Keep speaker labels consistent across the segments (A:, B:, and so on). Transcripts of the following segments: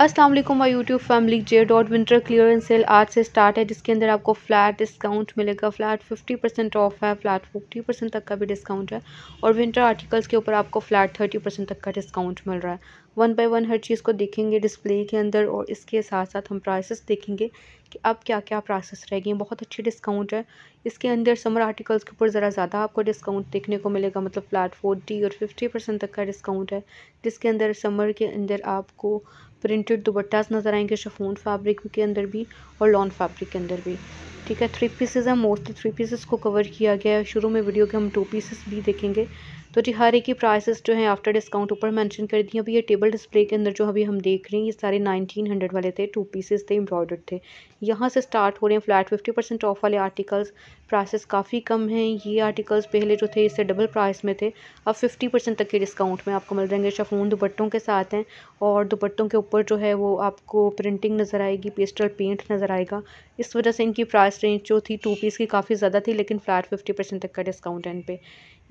A: Aslam my YouTube YouTube family J dot winter end sale आज से start है जिसके अंदर आपको फ्लैट डिस्काउंट मिलेगा फ्लैट 50 परसेंट ऑफ है फ्लैट 50 परसेंट तक का भी डिस्काउंट है और विंटर आर्टिकल्स के ऊपर आपको फ्लैट 30 परसेंट तक का डिस्काउंट मिल रहा है वन बाई वन हर चीज़ को देखेंगे डिस्प्ले के अंदर और इसके साथ साथ हम प्राइसेस देखेंगे कि अब क्या क्या प्राइसेस रहेगी बहुत अच्छी डिस्काउंट है इसके अंदर समर आर्टिकल्स के ऊपर ज़रा ज़्यादा आपको डिस्काउंट देखने को मिलेगा मतलब फ्लैट फोर्टी और फिफ्टी परसेंट तक का डिस्काउंट है जिसके अंदर समर के अंदर आपको प्रिंटेड दुपट्टास नज़र आएंगे शफोन फैब्रिक के अंदर भी और लॉन फैब्रिक के अंदर भी ठीक है थ्री पीसेज है मोस्टली थ्री पीसेस को कवर किया गया है शुरू में वीडियो के हम टू पीसेस भी देखेंगे तो जी हर एक ही प्राइसेस जो हैं आफ्टर डिस्काउंट ऊपर मेंशन कर दी अभी ये टेबल डिस्प्ले के अंदर जो अभी हम देख रहे हैं ये सारे नाइनटीन हंड्रेड वाले थे टू पीसेस थे एम्ब्रॉयडर्ड थे यहाँ से स्टार्ट हो रहे हैं फ्लैट फिफ्टी परसेंट ऑफ वाले आर्टिकल्स प्राइसेस काफ़ी कम हैं ये आर्टिकल्स पहले जो थे इससे डबल प्राइस में थे अब फिफ्टी परसेंट तक के डिस्काउंट में आपको मिल जाएंगे शफून दुपट्टों के साथ हैं और दुपट्टों के ऊपर जो है वो आपको प्रिंटिंग नज़र आएगी पेस्टल पेंट नज़र आएगा इस वजह से इनकी प्राइस रेंज जो थी टू पीस की काफ़ी ज़्यादा थी लेकिन फ्लैट फिफ्टी परसेंट तक का डिस्काउंट है इन पर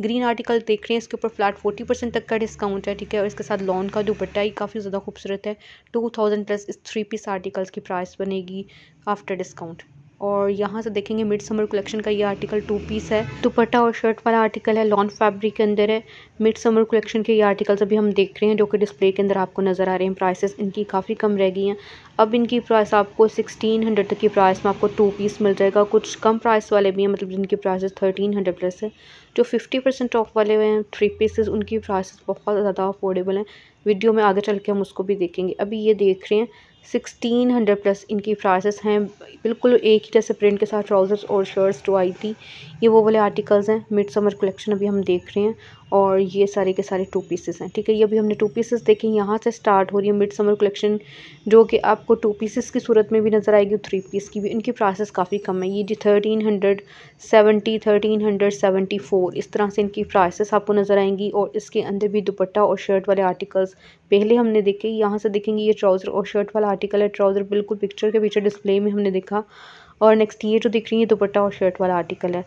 A: ग्रीन आर्टिकल देख रहे हैं इसके ऊपर फ्लैट फोर्टी परसेंट तक का डिस्काउंट है ठीक है और इसके साथ लॉन का दुपट्टा ही काफ़ी ज़्यादा खूबसूरत है टू थाउजेंड प्लस इस थ्री पीस आर्टिकल्स की प्राइस बनेगी आफ्टर डिस्काउंट और यहाँ से देखेंगे मिड समर कलेक्शन का ये आर्टिकल टू पीस है दुपट्टा और शर्ट वाला आर्टिकल है लॉन्ग फैब्रिक के अंदर है मिड समर कलेक्शन के ये आर्टिकल्स अभी हम देख रहे हैं जो कि डिस्प्ले के अंदर आपको नज़र आ रहे हैं प्राइसेस इनकी काफ़ी कम रह गई हैं अब इनकी प्राइस आपको सिक्सटीन हंड्रेड तक की प्राइस में आपको टू पीस मिल जाएगा कुछ कम प्राइस वाले भी हैं मतलब जिनकी प्राइसेस थर्टीन हंड्रेड प्लस है जो फिफ्टी परसेंट ऑफ वाले हुए हैं थ्री पीसेस उनकी प्राइसेस बहुत ज़्यादा अफोर्डेबल हैं वीडियो में आगे चल के हम उसको भी देखेंगे अभी ये देख रहे हैं सिक्सटीन हंड्रेड प्लस इनकी फ्राइसेस हैं बिल्कुल एक ही जैसे प्रिंट के साथ ट्राउज़र्स और शर्ट्स टू तो आई थी ये वो वाले आर्टिकल्स हैं मिड समर कलेक्शन अभी हम देख रहे हैं और ये सारे के सारे टू पीसेस हैं ठीक है ये अभी हमने टू पीसेस देखे यहाँ से स्टार्ट हो रही है मिड समर कलेक्शन जो कि आपको टू पीसेस की सूरत में भी नज़र आएगी थ्री पीस की भी इनकी प्राइसेस काफ़ी कम है ये जी thirteen hundred seventy thirteen hundred seventy four इस तरह से इनकी प्राइसेस आपको नज़र आएंगी और इसके अंदर भी दुपट्टा और शर्ट वाले आर्टिकल्स पहले हमने देखे यहाँ से देखेंगे ये ट्राउज़र और शर्ट वाला आर्टिकल है ट्राउज़र बिल्कुल पिक्चर के पीछे डिस्प्ले में हमने देखा और नेक्स्ट ये जो दिख रही है दुपट्टा और शर्ट वाला आर्टिकल है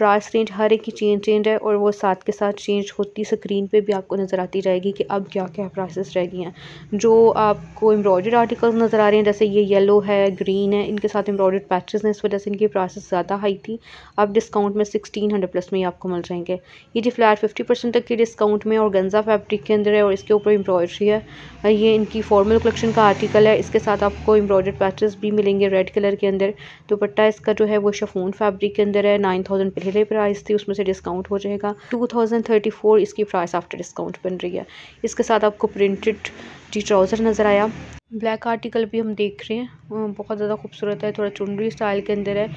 A: प्राइस रेंज हर एक की चेंज चेंज है और वो साथ के साथ चेंज होती स्क्रीन पे भी आपको नज़र आती रहेगी कि अब क्या क्या प्राइसेस रह गई हैं जो आपको एम्ब्रॉयड आर्टिकल्स नज़र आ रहे हैं जैसे ये येलो है ग्रीन है इनके साथ एम्ब्रॉयड पैचेज हैं इस वजह से इनकी प्राइसेस ज़्यादा हाई थी अब डिस्काउंट में सिक्सटीन हंड्रेड प्लस में ही आपको मिल जाएंगे ये जी फ्लैट फिफ्टी परसेंट तक के डिस्काउंट में और गंजा फैब्रिक के अंदर है और इसके ऊपर एम्ब्रॉयड्री है ये इनकी फॉर्मल कलेक्शन का आर्टिकल है इसके साथ आपको एम्ब्रॉयड पैचेस भी मिलेंगे रेड कलर के अंदर दुपट्टा इसका जो है वो शफून फैब्रिक के अंदर है नाइन थाउजेंड पहले प्राइस थी उसमें से डिस्काउंट हो जाएगा टू थाउजेंड थर्टी फोर इसकी प्राइस आफ्टर डिस्काउंट बन रही है इसके साथ आपको प्रिंटेड जी ट्राउज़र नज़र आया ब्लैक आर्टिकल भी हम देख रहे हैं बहुत ज़्यादा खूबसूरत है थोड़ा चुनरी स्टाइल के अंदर है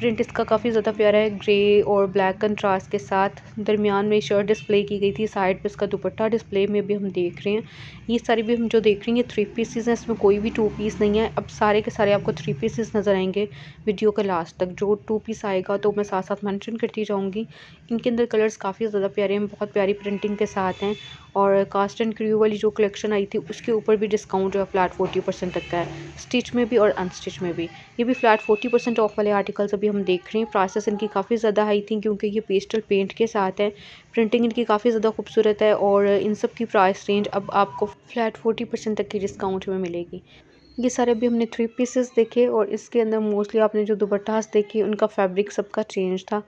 A: प्रिंट इसका काफ़ी ज़्यादा प्यारा है ग्रे और ब्लैक कंट्रास्ट के साथ दरमियान में शर्ट डिस्प्ले की गई थी साइड पे इसका दुपट्टा डिस्प्ले में भी हम देख रहे हैं ये सारी भी हम जो देख रहे हैं ये थ्री पीसेस हैं इसमें कोई भी टू पीस नहीं है अब सारे के सारे आपको थ्री पीसीज नज़र आएंगे वीडियो के लास्ट तक जो टू पीस आएगा तो मैं साथ साथ मैंशन करती जाऊँगी इनके अंदर कलर्स काफ़ी ज़्यादा प्यारे हैं बहुत प्यारी प्रिंटिंग के साथ हैं और कास्ट एंड क्रू वाली जो कलेक्शन आई थी उसके ऊपर भी डिस्काउंट जो है फ्लैट फोर्टी परसेंट तक का है स्टिच में भी और अनस्टिच में भी ये भी फ्लैट फोर्टी परसेंट ऑफ वाले आर्टिकल्स अभी हम देख रहे हैं प्राइसेस इनकी काफ़ी ज़्यादा हाई थी क्योंकि ये पेस्टल पेंट के साथ है प्रिंटिंग इनकी काफ़ी ज़्यादा खूबसूरत है और इन सब की प्राइस रेंज अब आपको फ्लैट फोर्टी परसेंट तक की डिस्काउंट में मिलेगी ये सारे भी हमने थ्री पीसेस देखे और इसके अंदर मोस्टली आपने जो दुपट्टास देखे उनका फैब्रिक सबका चेंज था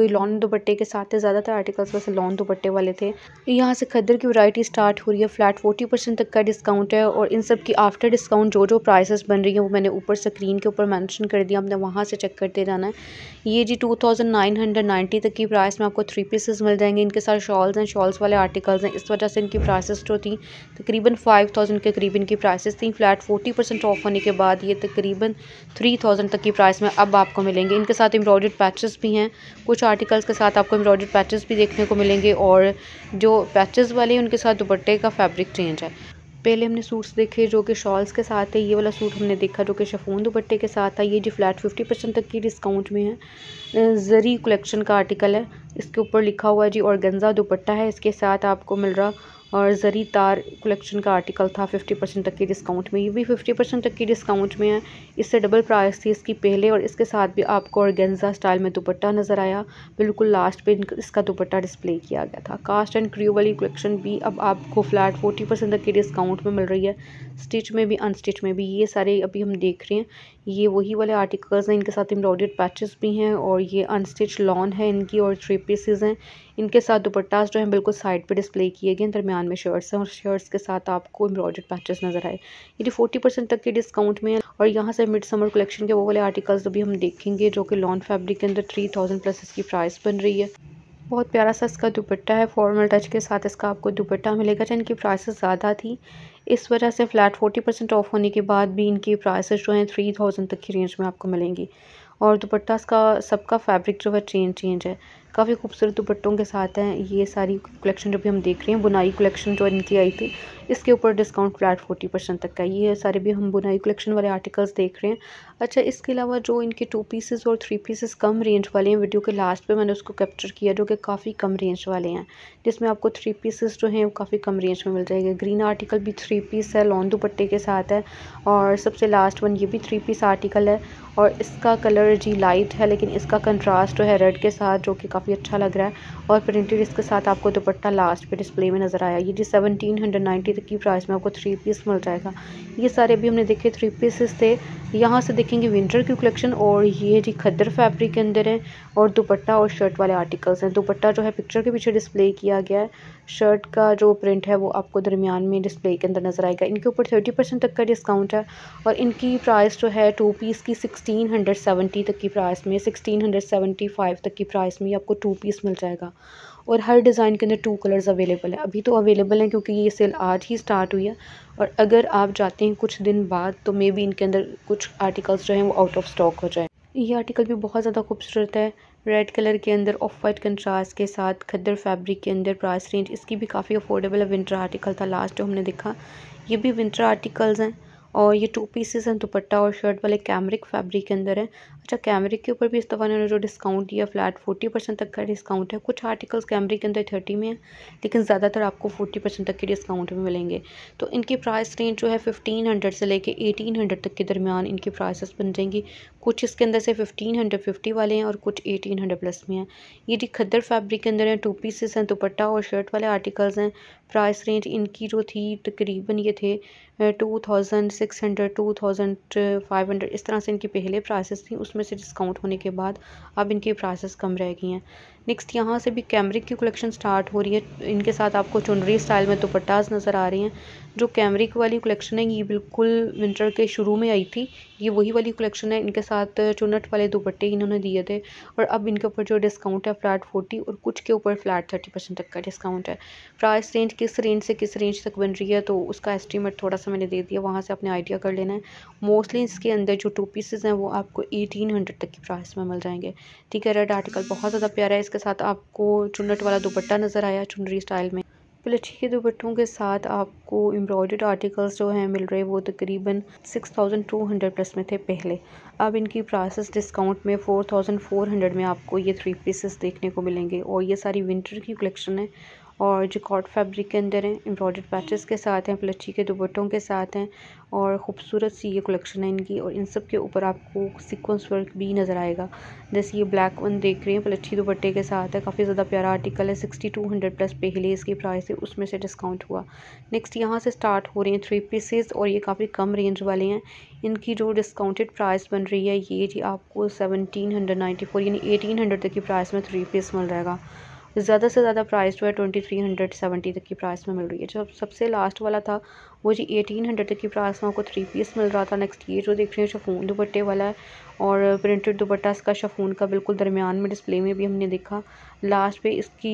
A: कोई लॉन दुपट्टे के साथ थे ज़्यादातर आर्टिकल्स वैसे लॉन दुपट्टे वाले थे यहाँ से खद्दर की वैरायटी स्टार्ट हो रही है फ्लैट फोर्टी परसेंट तक का डिस्काउंट है और इन सब की आफ्टर डिस्काउंट जो जो प्राइसेस बन रही है वो मैंने ऊपर स्क्रीन के ऊपर मैंशन कर दिया आपने वहाँ से चेक करते जाना है ये जी two thousand nine hundred ninety तक की प्राइस में आपको थ्री पीसेस मिल जाएंगे इनके साथ शॉल्स हैं शॉल्स वाले आर्टिकल्स हैं इस वजह से इनकी प्राइसेस जो थी तकरीबन फाइव थाउजेंड के करीब इनकी प्राइसेस थी फ्लैट फोर्टी परसेंट ऑफ होने के बाद ये तकरीबन थ्री थाउजेंड तक की प्राइस में अब आपको मिलेंगे इनके साथ एम्ब्रॉयड पैचेस भी हैं कुछ आर्टिकल्स के साथ आपको एम्ब्रॉयडर्ड पैचेस भी देखने को मिलेंगे और जो पैचेस वाले उनके साथ दुपट्टे का फैब्रिक चेंज है पहले हमने सूट्स देखे जो कि शॉल्स के साथ है ये वाला सूट हमने देखा जो कि शफून दुपट्टे के साथ था ये जो फ्लैट फिफ्टी परसेंट तक की डिस्काउंट में है ज़री कलेक्शन का आर्टिकल है इसके ऊपर लिखा हुआ है जी ऑर्गेन्जा दुपट्टा है इसके साथ आपको मिल रहा और ज़री तार कलेक्शन का आर्टिकल था 50 परसेंट तक के डिस्काउंट में ये भी 50 परसेंट तक की डिस्काउंट में है इससे डबल प्राइस थी इसकी पहले और इसके साथ भी आपको औरगेंजा स्टाइल में दुपट्टा नज़र आया बिल्कुल लास्ट पे इसका दुपट्टा डिस्प्ले किया गया था कास्ट एंड क्रियो वाली कलेक्शन भी अब आपको फ्लैट फोर्टी परसेंट तक की डिस्काउंट में मिल रही है स्टिच में भी अनस्टिच में भी ये सारे अभी हम देख रहे हैं ये वही वाले आर्टिकल्स हैं इनके साथ एम्ब्रॉयडर्ड पैचेस भी हैं और ये अनस्टिच लॉन है इनकी और थ्री पीसेज हैं इनके साथ दुपट्टास जो हैं बिल्कुल साइड पे डिस्प्ले किए गए हैं दरमियान में शर्ट्स हैं और शर्ट्स के साथ आपको एम्ब्रॉयडर्ड पैचेस नज़र आए ये फोर्टी परसेंट तक के डिस्काउंट में है और यहाँ से मिड समर कलेक्शन के वो वाले आर्टिकल्स भी हम देखेंगे जो कि लॉन फैब्रिक के अंदर थ्री थाउजेंड प्लस इसकी प्राइस बन रही है बहुत प्यारा सा इसका दुपट्टा है फॉर्मल टच के साथ इसका आपको दुपट्टा मिलेगा जो इनकी प्राइसेस ज़्यादा थी इस वजह से फ़्लैट फोर्टी परसेंट ऑफ होने के बाद भी इनकी प्राइसेस जो हैं थ्री थाउजेंड तक की रेंज में आपको मिलेंगी और दुपट्टा इसका सबका फैब्रिक जो है चेंज चेंज है काफ़ी खूबसूरत दुपट्टों के साथ हैं ये सारी कलेक्शन जो भी हम देख रहे हैं बुनाई कलेक्शन जो इनकी आई थी इसके ऊपर डिस्काउंट फ्लैट फोर्टी परसेंट तक का ये सारे भी हम बुनाई कलेक्शन वाले आर्टिकल्स देख रहे हैं अच्छा इसके अलावा जो इनके टू पीसेस और थ्री पीसेस कम रेंज वाले हैं वीडियो के लास्ट पे मैंने उसको कैप्चर किया जो कि काफ़ी कम रेंज वाले हैं जिसमें आपको थ्री पीसेस जो हैं वो काफ़ी कम रेंज में मिल जाएगा ग्रीन आर्टिकल भी थ्री पीस है लॉन् दुपट्टे के साथ है और सबसे लास्ट वन ये भी थ्री पीस आर्टिकल है और इसका कलर जी लाइट है लेकिन इसका कंट्रास्ट जो है रेड के साथ जो कि काफ़ी अच्छा लग रहा है और प्रिंटेड इसके साथ आपको दुपट्टा लास्ट पे डिस्प्ले में नज़र आया ये जी सेवनटीन हंड्रेड नाइन्टी की प्राइस में आपको थ्री पीस मिल जाएगा ये सारे भी हमने देखे थ्री पीसेस थे यहाँ से देखेंगे विंटर की कलेक्शन और ये जी खद्दर फैब्रिक के अंदर है और दुपट्टा और शर्ट वाले आर्टिकल्स हैं दुपट्टा जो है पिक्चर के पीछे डिस्प्ले किया गया है शर्ट का जो प्रिंट है वो आपको दरमियान में डिस्प्ले के अंदर नज़र आएगा इनके ऊपर थर्टी परसेंट तक का डिस्काउंट है और इनकी प्राइस जो है टू पीस की सिक्सटीन हंड्रेड सेवेंटी तक की प्राइस में सिक्सटीन हंड्रेड सेवेंटी फाइव तक की प्राइस में आपको टू पीस मिल जाएगा और हर डिज़ाइन के अंदर टू कलर्स अवेलेबल है अभी तो अवेलेबल हैं क्योंकि ये सेल आज ही स्टार्ट हुई है और अगर आप जाते हैं कुछ दिन बाद तो मे बी इनके अंदर कुछ आर्टिकल्स जो हैं वो आउट ऑफ स्टॉक हो जाए ये आर्टिकल भी बहुत ज़्यादा खूबसूरत है रेड कलर के अंदर ऑफ वाइट कंट्रास्ट के साथ खद्दर फैब्रिक के अंदर प्राइस रेंज इसकी भी काफ़ी अफोर्डेबल है विंटर आर्टिकल था लास्ट जो हमने देखा ये भी विंटर आर्टिकल्स हैं और ये टू पीसेस हैं दुपट्टा और शर्ट वाले कैमरिक फैब्रिक के अंदर है अच्छा कैमरिक के ऊपर भी इस दफ़ा ने जो डिस्काउंट दिया फ्लैट फोर्टी परसेंट तक का डिस्काउंट है कुछ आर्टिकल्स कैमरिक के अंदर थर्टी में है लेकिन ज़्यादातर आपको फोर्टी परसेंट तक के डिस्काउंट में मिलेंगे तो इनकी प्राइस रेंज जो है फिफ्टीन हंड्रेड से लेके एटीन हंड्रेड तक के दरमियान इनकी प्राइसेस बन जाएंगी कुछ इसके अंदर से फिफ्टीन हंड्रेड फिफ्टी वाले हैं और कुछ एटीन हंड्रेड प्लस में हैं ये जी खद्दर फैब्रिक के अंदर हैं टू पीसेस हैं दुपट्टा और शर्ट वाले आर्टिकल्स हैं प्राइस रेंज इनकी जो थी तकरीबन ये थे two thousand six hundred two thousand five hundred इस तरह से इनकी पहले प्राइसेस थी उसमें से डिस्काउंट होने के बाद अब इनकी प्राइसेस कम रह गई हैं नेक्स्ट यहाँ से भी कैमरिक की कलेक्शन स्टार्ट हो रही है इनके साथ आपको चुनरी स्टाइल में दुपट्टाज नज़र आ रही हैं जो कैमरिक वाली कलेक्शन है ये बिल्कुल विंटर के शुरू में आई थी ये वही वाली कलेक्शन है इनके साथ चुनट वाले दुपट्टे इन्होंने दिए थे और अब इनके ऊपर जो डिस्काउंट है फ्लैट फोर्टी और कुछ के ऊपर फ्लैट थर्टी परसेंट तक का डिस्काउंट है प्राइस रेंज किस रेंज से किस रेंज तक बन रही है तो उसका एस्टिमेट थोड़ा सा जैसा मैंने दे दिया वहाँ से आपने आइडिया कर लेना है मोस्टली इसके अंदर जो टू पीसेज हैं वो आपको एटीन हंड्रेड तक की प्राइस में मिल जाएंगे ठीक है रेड आर्टिकल बहुत ज़्यादा प्यारा है इसके साथ आपको चुनट वाला दुपट्टा नज़र आया चुनरी स्टाइल में पलठी के दुपट्टों के साथ आपको एम्ब्रॉयड आर्टिकल्स जो हैं मिल रहे वो तकरीबन six thousand two hundred plus में थे पहले अब इनकी प्राइसेस डिस्काउंट में फोर थाउजेंड फोर हंड्रेड में आपको ये थ्री पीसेस देखने को मिलेंगे और ये सारी विंटर की कलेक्शन है और जो कॉट फैब्रिक के अंदर हैं एम्ब्रॉयडर्ड पैचेस के साथ हैं प्लची के दुपट्टों के साथ हैं और ख़ूबसूरत सी ये कलेक्शन है इनकी और इन सब के ऊपर आपको सीक्वेंस वर्क भी नज़र आएगा जैसे ये ब्लैक वन देख रहे हैं प्लची दुपट्टे के साथ है काफ़ी ज़्यादा प्यारा आर्टिकल है सिक्सटी टू हंड्रेड प्लस पहले इसकी प्राइस है उसमें से डिस्काउंट हुआ नेक्स्ट यहाँ से स्टार्ट हो रहे हैं थ्री पीसेज और ये काफ़ी कम रेंज वाले हैं इनकी जो डिस्काउंटेड प्राइस बन रही है ये जी आपको सेवनटीन हंड्रेड नाइन्टी फोर यानी एटीन हंड्रेड तक की प्राइस में थ्री पीस मिल जाएगा ज़्यादा से ज़्यादा प्राइस जो है ट्वेंटी थ्री हंड्रेड सेवेंटी तक की प्राइस में मिल रही है जो सबसे लास्ट वाला था वो जी एटीन हंड्रेड तक की प्राइस में आपको थ्री पीस मिल रहा था नेक्स्ट ये जो देख रहे हैं शफून दुपट्टे वाला है और प्रिंटेड दुपट्टा इसका शफून का बिल्कुल दरमियान में डिस्प्ले में भी हमने देखा लास्ट पे इसकी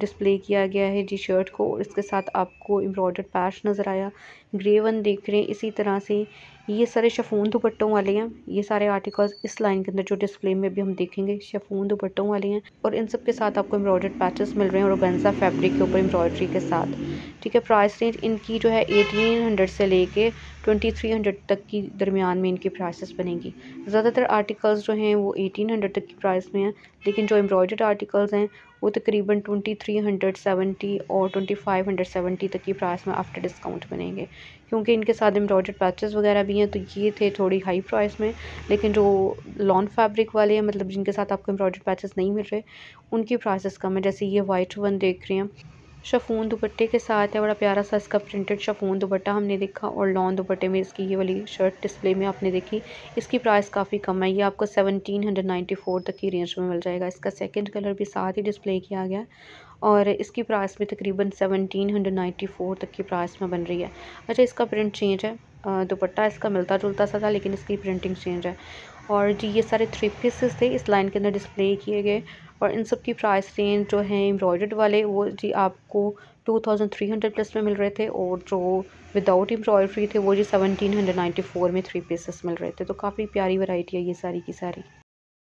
A: डिस्प्ले किया गया है जी शर्ट को और इसके साथ आपको एम्ब्रॉयडर्ड पैच नज़र आया ग्रे वन देख रहे हैं इसी तरह से ये सारे शफून दुपट्टों वाले हैं ये सारे आर्टिकल्स इस लाइन के अंदर जो डिस्प्ले में भी हम देखेंगे शफून दुपट्टों वाले हैं और इन सब के साथ आपको एम्ब्रॉयडर्ड पैचेस मिल रहे हैं और गंजा फैब्रिक के ऊपर एम्ब्रॉयडरी के साथ ठीक है प्राइस रेंज इनकी जो है एटीन हंड्रेड से लेके ट्वेंटी थ्री हंड्रेड तक की दरमियान में इनकी प्राइसेस बनेंगी ज़्यादातर आर्टिकल्स जो हैं वो एटीन हंड्रेड तक की प्राइस में हैं लेकिन जो एम्ब्रॉयडर्ड आर्टिकल्स हैं वो तकरीबन ट्वेंटी थ्री हंड्रेड सेवेंटी और ट्वेंटी फाइव हंड्रेड सेवेंटी तक की प्राइस में आफ्टर डिस्काउंट बनेंगे क्योंकि इनके साथ एम्ब्रॉयडर्ड पैचेस वगैरह भी हैं तो ये थे थोड़ी हाई प्राइस में लेकिन जो लॉन् फैब्रिक वाले हैं मतलब जिनके साथ आपको एम्ब्रॉयडर्ड पैचेस नहीं मिल रहे उनकी प्राइसेस कम है जैसे ये वाइट वन देख रहे हैं शफून दुपट्टे के साथ है बड़ा प्यारा सा इसका प्रिंटेड शफून दुपट्टा हमने देखा और लॉन दुपट्टे में इसकी ये वाली शर्ट डिस्प्ले में आपने देखी इसकी प्राइस काफ़ी कम है ये आपको सेवनटीन हंड्रेड नाइन्टी फोर तक की रेंज में मिल जाएगा इसका सेकंड कलर भी साथ ही डिस्प्ले किया गया और इसकी प्राइस भी तकरीबन सेवनटीन हंड्रेड नाइन्टी फोर तक की प्राइस में बन रही है अच्छा इसका प्रिंट चेंज है दुपट्टा इसका मिलता जुलता सा था लेकिन इसकी प्रिंटिंग चेंज है और जी ये सारे थ्री पीसेस थे इस लाइन के अंदर डिस्प्ले किए गए और इन सब की प्राइस रेंज जो है एम्ब्रॉयड वाले वो जी आपको two thousand three hundred plus में मिल रहे थे और जो विदाउट एम्ब्रॉयड्री थे वो जी सेवनटीन हंड्रेड नाइन्टी फोर में थ्री पीसेस मिल रहे थे तो काफ़ी प्यारी वैरायटी है ये सारी की सारी